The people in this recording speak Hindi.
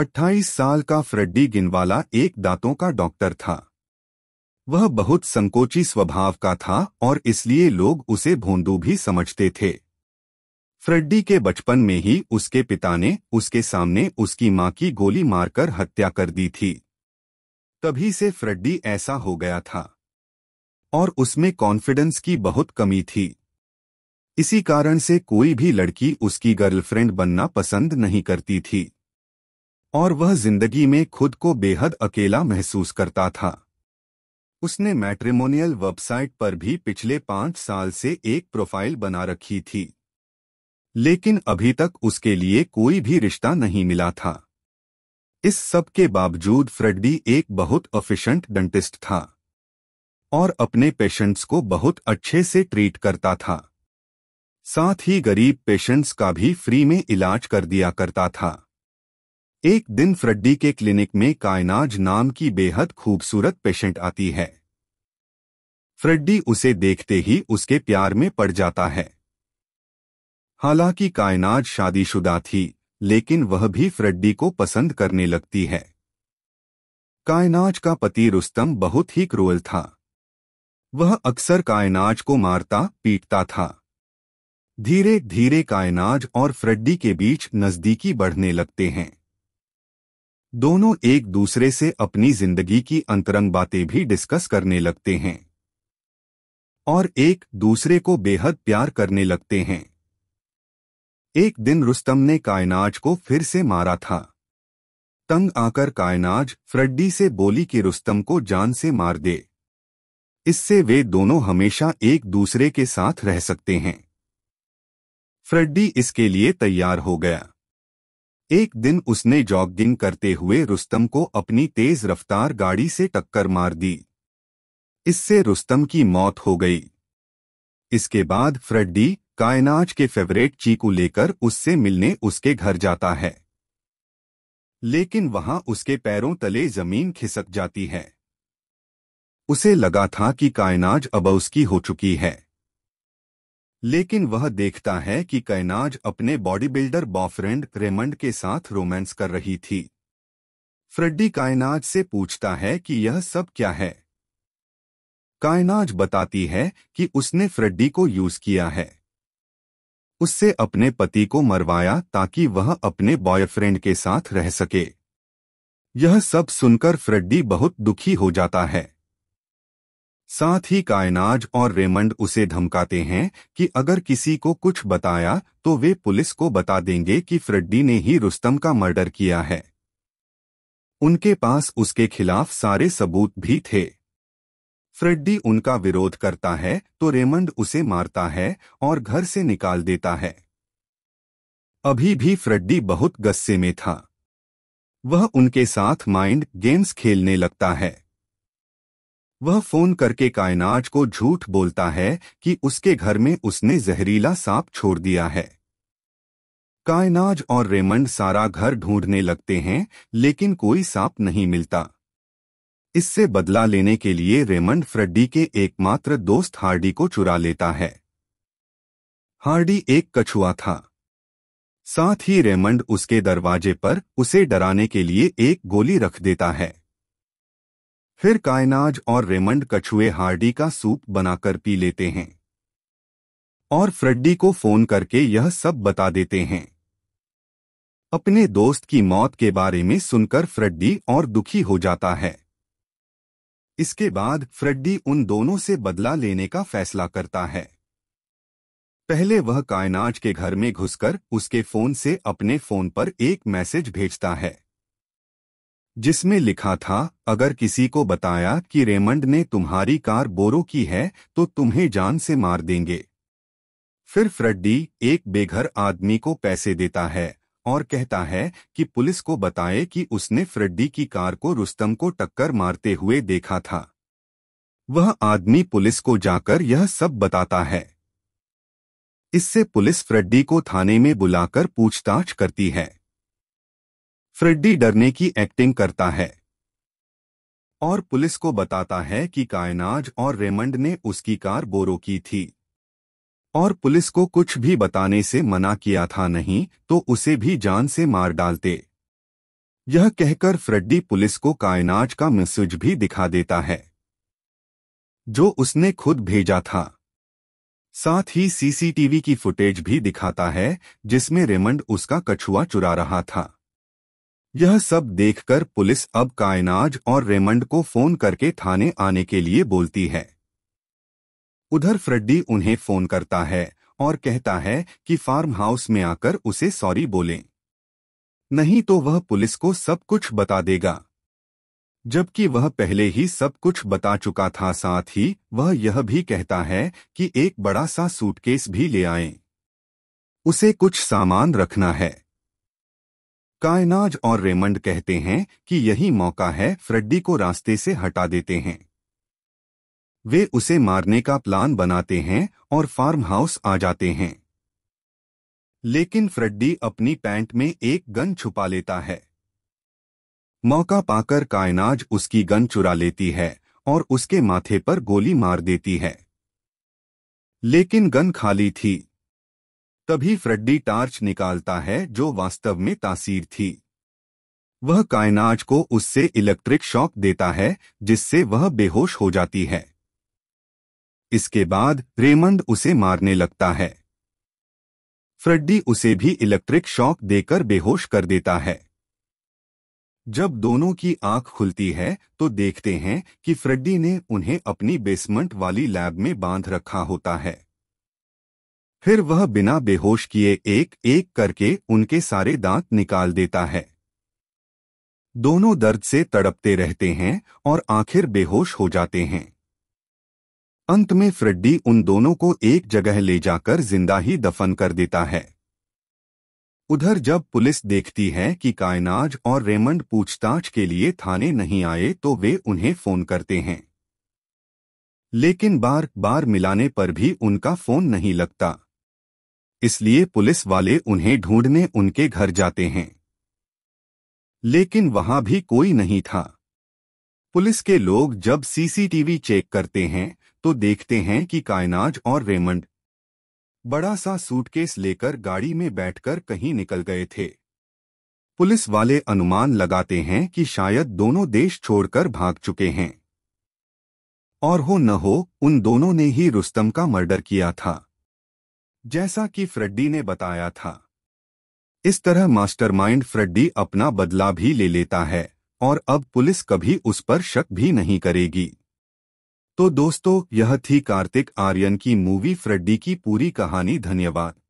28 साल का फ्रेड्डी गिनवाला एक दांतों का डॉक्टर था वह बहुत संकोची स्वभाव का था और इसलिए लोग उसे भोंदू भी समझते थे फ्रेड्डी के बचपन में ही उसके पिता ने उसके सामने उसकी मां की गोली मारकर हत्या कर दी थी तभी से फ्रेड्डी ऐसा हो गया था और उसमें कॉन्फिडेंस की बहुत कमी थी इसी कारण से कोई भी लड़की उसकी गर्लफ्रेंड बनना पसंद नहीं करती थी और वह जिंदगी में खुद को बेहद अकेला महसूस करता था उसने मैट्रिमोनियल वेबसाइट पर भी पिछले पांच साल से एक प्रोफाइल बना रखी थी लेकिन अभी तक उसके लिए कोई भी रिश्ता नहीं मिला था इस सब के बावजूद फ्रेडी एक बहुत अफिशेंट डेंटिस्ट था और अपने पेशेंट्स को बहुत अच्छे से ट्रीट करता था साथ ही गरीब पेशेंट्स का भी फ्री में इलाज कर दिया करता था एक दिन फ्रेड्डी के क्लिनिक में कायनाज नाम की बेहद खूबसूरत पेशेंट आती है फ्रेड्डी उसे देखते ही उसके प्यार में पड़ जाता है हालांकि कायनाज शादीशुदा थी लेकिन वह भी फ्रेड्डी को पसंद करने लगती है कायनाज का पति रुस्तम बहुत ही क्रूअल था वह अक्सर कायनाज को मारता पीटता था धीरे धीरे कायनाज और फ्रेड्डी के बीच नजदीकी बढ़ने लगते हैं दोनों एक दूसरे से अपनी जिंदगी की अंतरंग बातें भी डिस्कस करने लगते हैं और एक दूसरे को बेहद प्यार करने लगते हैं एक दिन रुस्तम ने कायनाज को फिर से मारा था तंग आकर कायनाज फ्रेड्डी से बोली कि रुस्तम को जान से मार दे इससे वे दोनों हमेशा एक दूसरे के साथ रह सकते हैं फ्रेड्डी इसके लिए तैयार हो गया एक दिन उसने जॉगिंग करते हुए रुस्तम को अपनी तेज रफ्तार गाड़ी से टक्कर मार दी इससे रुस्तम की मौत हो गई इसके बाद फ्रेडी कायनाज के फेवरेट चीकू लेकर उससे मिलने उसके घर जाता है लेकिन वहां उसके पैरों तले जमीन खिसक जाती है उसे लगा था कि कायनाज अब उसकी हो चुकी है लेकिन वह देखता है कि कैनाज अपने बॉडी बिल्डर बॉयफ्रेंड रेमंड के साथ रोमांस कर रही थी फ्रेड्डी कायनाज से पूछता है कि यह सब क्या है कायनाज बताती है कि उसने फ्रेड्डी को यूज किया है उससे अपने पति को मरवाया ताकि वह अपने बॉयफ्रेंड के साथ रह सके यह सब सुनकर फ्रेड्डी बहुत दुखी हो जाता है साथ ही कायनाज और रेमंड उसे धमकाते हैं कि अगर किसी को कुछ बताया तो वे पुलिस को बता देंगे कि फ्रेड्डी ने ही रुस्तम का मर्डर किया है उनके पास उसके खिलाफ सारे सबूत भी थे फ्रेड्डी उनका विरोध करता है तो रेमंड उसे मारता है और घर से निकाल देता है अभी भी फ्रेड्डी बहुत गस्से में था वह उनके साथ माइंड गेम्स खेलने लगता है वह फोन करके कायनाज को झूठ बोलता है कि उसके घर में उसने जहरीला सांप छोड़ दिया है कायनाज और रेमंड सारा घर ढूंढने लगते हैं लेकिन कोई सांप नहीं मिलता इससे बदला लेने के लिए रेमंड फ्रेडी के एकमात्र दोस्त हार्डी को चुरा लेता है हार्डी एक कछुआ था साथ ही रेमंड उसके दरवाजे पर उसे डराने के लिए एक गोली रख देता है फिर कायनाज और रेमंड कछुए हार्डी का सूप बनाकर पी लेते हैं और फ्रेड्डी को फोन करके यह सब बता देते हैं अपने दोस्त की मौत के बारे में सुनकर फ्रेड्डी और दुखी हो जाता है इसके बाद फ्रेड्डी उन दोनों से बदला लेने का फैसला करता है पहले वह कायनाज के घर में घुसकर उसके फोन से अपने फोन पर एक मैसेज भेजता है जिसमें लिखा था अगर किसी को बताया कि रेमंड ने तुम्हारी कार बोरो की है तो तुम्हें जान से मार देंगे फिर फ्रेड्डी एक बेघर आदमी को पैसे देता है और कहता है कि पुलिस को बताए कि उसने फ्रेड्डी की कार को रुस्तम को टक्कर मारते हुए देखा था वह आदमी पुलिस को जाकर यह सब बताता है इससे पुलिस फ्रेड्डी को थाने में बुलाकर पूछताछ करती है फ्रेड्डी डरने की एक्टिंग करता है और पुलिस को बताता है कि कायनाज और रेमंड ने उसकी कार बोरो की थी और पुलिस को कुछ भी बताने से मना किया था नहीं तो उसे भी जान से मार डालते यह कहकर फ्रेड्डी पुलिस को कायनाज का मैसेज भी दिखा देता है जो उसने खुद भेजा था साथ ही सीसीटीवी की फुटेज भी दिखाता है जिसमें रेमंड उसका कछुआ चुरा रहा था यह सब देखकर पुलिस अब कायनाज और रेमंड को फोन करके थाने आने के लिए बोलती है उधर फ्रेड्डी उन्हें फोन करता है और कहता है कि फार्म हाउस में आकर उसे सॉरी बोलें नहीं तो वह पुलिस को सब कुछ बता देगा जबकि वह पहले ही सब कुछ बता चुका था साथ ही वह यह भी कहता है कि एक बड़ा सा सूटकेस भी ले आए उसे कुछ सामान रखना है कायनाज और रेमंड कहते हैं कि यही मौका है फ्रेड्डी को रास्ते से हटा देते हैं वे उसे मारने का प्लान बनाते हैं और फार्म हाउस आ जाते हैं लेकिन फ्रेड्डी अपनी पैंट में एक गन छुपा लेता है मौका पाकर कायनाज उसकी गन चुरा लेती है और उसके माथे पर गोली मार देती है लेकिन गन खाली थी तभी फ्रेड्डी टार्च निकालता है जो वास्तव में तासीर थी वह कायनाज को उससे इलेक्ट्रिक शॉक देता है जिससे वह बेहोश हो जाती है इसके बाद रेमंड उसे मारने लगता है फ्रेड्डी उसे भी इलेक्ट्रिक शॉक देकर बेहोश कर देता है जब दोनों की आंख खुलती है तो देखते हैं कि फ्रेड्डी ने उन्हें अपनी बेसमेंट वाली लैब में बांध रखा होता है फिर वह बिना बेहोश किए एक एक करके उनके सारे दांत निकाल देता है दोनों दर्द से तड़पते रहते हैं और आखिर बेहोश हो जाते हैं अंत में फ्रेड्डी उन दोनों को एक जगह ले जाकर जिंदा ही दफन कर देता है उधर जब पुलिस देखती है कि कायनाज और रेमंड पूछताछ के लिए थाने नहीं आए तो वे उन्हें फोन करते हैं लेकिन बार बार मिलाने पर भी उनका फोन नहीं लगता इसलिए पुलिस वाले उन्हें ढूंढने उनके घर जाते हैं लेकिन वहां भी कोई नहीं था पुलिस के लोग जब सीसीटीवी चेक करते हैं तो देखते हैं कि कायनाज और रेमंड बड़ा सा सूटकेस लेकर गाड़ी में बैठकर कहीं निकल गए थे पुलिस वाले अनुमान लगाते हैं कि शायद दोनों देश छोड़कर भाग चुके हैं और हो न हो उन दोनों ने ही रुस्तम का मर्डर किया था जैसा कि फ्रेड्डी ने बताया था इस तरह मास्टरमाइंड फ्रेड्डी अपना बदला भी ले लेता है और अब पुलिस कभी उस पर शक भी नहीं करेगी तो दोस्तों यह थी कार्तिक आर्यन की मूवी फ्रेड्डी की पूरी कहानी धन्यवाद